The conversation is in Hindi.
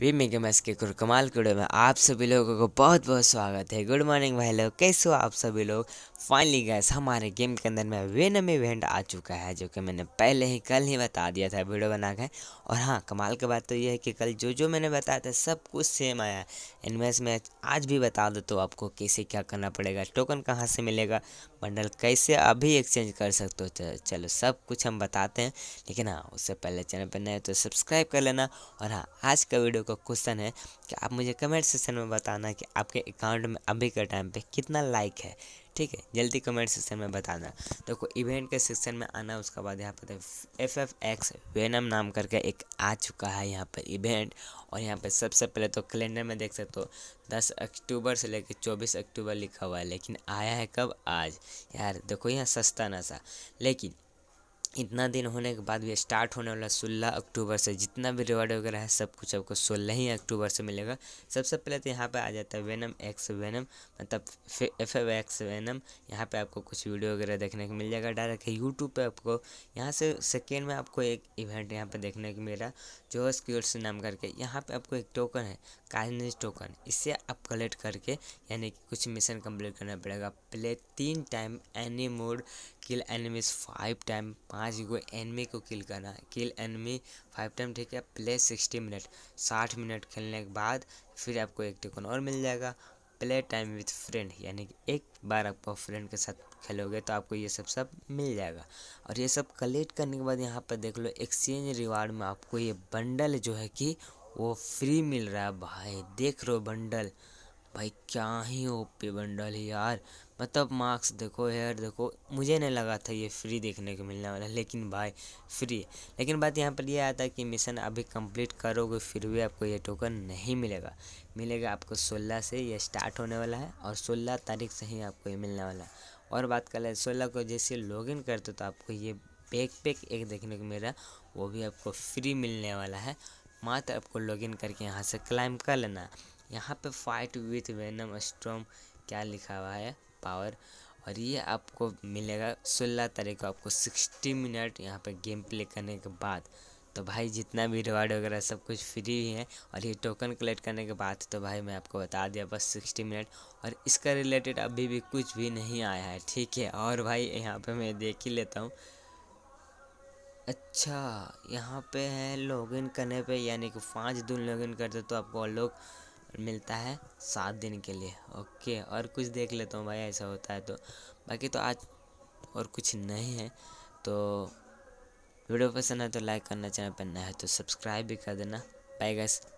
वी मेगा मैस के कुर कमाल वीडियो में आप सभी लोगों को बहुत बहुत स्वागत है गुड मॉर्निंग भाई लोग कैसे हो आप सभी लोग फाइनली गैस हमारे गेम के अंदर में वेनम इवेंट आ चुका है जो कि मैंने पहले ही कल ही बता दिया था वीडियो बना के और हाँ कमाल की बात तो यह है कि कल जो जो मैंने बताया था सब कुछ सेम आया इनमें से मैं आज भी बता दो तो आपको कैसे क्या करना पड़ेगा टोकन कहाँ से मिलेगा बंडल कैसे अभी एक्सचेंज कर सकते हो चलो सब कुछ हम बताते हैं लेकिन हाँ उससे पहले चैनल पर नए तो सब्सक्राइब कर लेना और हाँ आज का वीडियो का क्वेश्चन है कि आप मुझे कमेंट सेक्शन में बताना कि आपके अकाउंट में अभी के टाइम पे कितना लाइक है ठीक है जल्दी कमेंट सेक्शन में बताना देखो तो इवेंट के सेक्शन में आना उसके बाद यहाँ पर एफ एफ एक्स वेनम नाम करके एक आ चुका है यहाँ पर इवेंट और यहाँ पर सबसे पहले तो कैलेंडर में देख सकते हो दस अक्टूबर से लेकर चौबीस अक्टूबर लिखा हुआ है लेकिन आया है कब आज यार देखो यहाँ सस्ता नशा लेकिन इतना दिन होने के बाद भी स्टार्ट होने वाला सोलह अक्टूबर से जितना भी रिवॉर्ड वगैरह है सब कुछ आपको सोलह ही अक्टूबर से मिलेगा सबसे सब पहले तो यहाँ पे आ जाता है वेनम एक्स वेनम मतलब एफ एव एक्स वेनम यहाँ पे आपको कुछ वीडियो वगैरह देखने को मिल जाएगा डायरेक्ट यूट्यूब पे आपको यहाँ से सेकेंड में आपको एक इवेंट यहाँ पर देखने को मिला जो स्क्यूर्स नाम करके यहाँ पर आपको एक टोकन है काइनेज टोकन इसे आप कलेक्ट करके यानी कि कुछ मिशन कम्प्लीट करना पड़ेगा प्ले तीन time any mode kill enemies five time पाँच गो एनमी को किल करना है किल एनमी फाइव टाइम ठीक है प्ले सिक्सटी मिनट साठ मिनट खेलने के बाद फिर आपको एक टिकन और मिल जाएगा प्ले टाइम विथ फ्रेंड यानी कि एक बार आपको फ्रेंड के साथ खेलोगे तो आपको ये सब सब मिल जाएगा और ये सब कलेक्ट करने के बाद यहाँ पर देख लो एक्सचेंज रिवार्ड में आपको ये बंडल जो है कि वो फ्री मिल रहा है भाई देख लो बंडल भाई क्या ही ओपी बंडल है यार मतलब मार्क्स देखो हेयर देखो मुझे नहीं लगा था ये फ्री देखने को मिलने वाला लेकिन भाई फ्री लेकिन बात यहाँ पर ये आता है कि मिशन अभी कंप्लीट करोगे फिर भी आपको ये टोकन नहीं मिलेगा मिलेगा आपको 16 से ये स्टार्ट होने वाला है और 16 तारीख से ही आपको ये मिलने वाला है और बात कर ले सोलह को जैसे लॉग इन करते तो आपको ये पैक पैक एक देखने को मिल रहा है वो भी आपको फ्री मिलने वाला है मात्र आपको लॉग इन करके यहाँ से क्लाइम कर लेना है यहाँ पे फाइट विथ वेनम स्ट्रॉम क्या लिखा हुआ है पावर और ये आपको मिलेगा सोलह तारीख को आपको सिक्सटी मिनट यहाँ पे गेम प्ले करने के बाद तो भाई जितना भी रिवार्ड वगैरह सब कुछ फ्री ही है और ये टोकन कलेक्ट करने के बाद तो भाई मैं आपको बता दिया बस सिक्सटी मिनट और इसका रिलेटेड अभी भी कुछ भी नहीं आया है ठीक है और भाई यहाँ पे मैं देख ही लेता हूँ अच्छा यहाँ पे है लॉगिन करने पे यानी कि पाँच दिन लॉगिन करते तो आपको लोग मिलता है सात दिन के लिए ओके और कुछ देख लेता हूँ भाई ऐसा होता है तो बाकी तो आज और कुछ नहीं है तो वीडियो पसंद है तो लाइक करना चैनल पर नया है तो सब्सक्राइब भी कर देना बाय गाइस